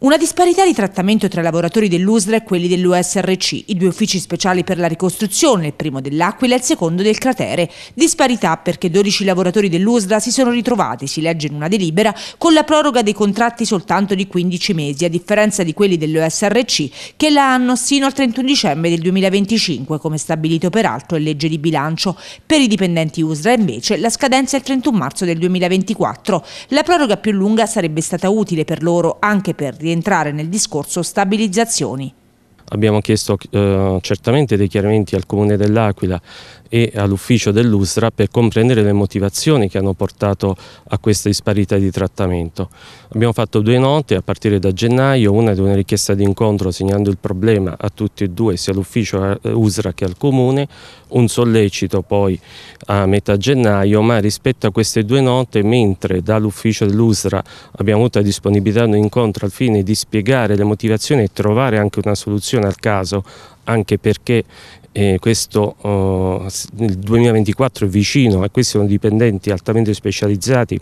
Una disparità di trattamento tra i lavoratori dell'USRA e quelli dell'USRC, i due uffici speciali per la ricostruzione, il primo dell'Aquila e il secondo del cratere. Disparità perché 12 lavoratori dell'USRA si sono ritrovati, si legge in una delibera, con la proroga dei contratti soltanto di 15 mesi, a differenza di quelli dell'USRC che la hanno sino al 31 dicembre del 2025, come stabilito peraltro in legge di bilancio. Per i dipendenti USRA invece la scadenza è il 31 marzo del 2024. La proroga più lunga sarebbe stata utile per loro anche per rientrare nel discorso stabilizzazioni. Abbiamo chiesto eh, certamente dei chiarimenti al Comune dell'Aquila e all'ufficio dell'USRA per comprendere le motivazioni che hanno portato a questa disparità di trattamento. Abbiamo fatto due note a partire da gennaio, una di una richiesta di incontro segnando il problema a tutti e due, sia all'ufficio eh, Usra che al Comune, un sollecito poi a metà gennaio, ma rispetto a queste due note, mentre dall'ufficio dell'Usra abbiamo avuto la disponibilità di un incontro al fine di spiegare le motivazioni e trovare anche una soluzione attenzione al caso anche perché eh, questo, oh, il 2024 è vicino e eh, questi sono dipendenti altamente specializzati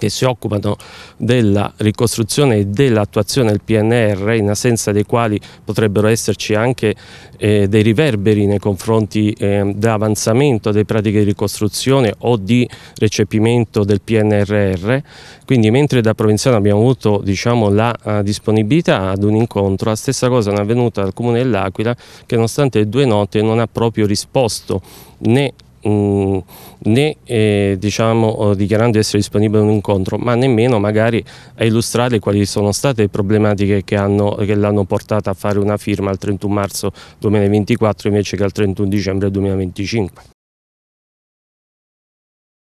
che si occupano della ricostruzione e dell'attuazione del PNR, in assenza dei quali potrebbero esserci anche eh, dei riverberi nei confronti eh, dell'avanzamento delle pratiche di ricostruzione o di recepimento del PNRR. Quindi mentre da Provenzano abbiamo avuto diciamo, la uh, disponibilità ad un incontro, la stessa cosa è avvenuta al Comune dell'Aquila che nonostante le due note non ha proprio risposto né mh, mm, né eh, diciamo, oh, dichiarando di essere disponibile a un incontro, ma nemmeno magari a illustrare quali sono state le problematiche che, hanno, che l'hanno portata a fare una firma al 31 marzo 2024 invece che al 31 dicembre 2025.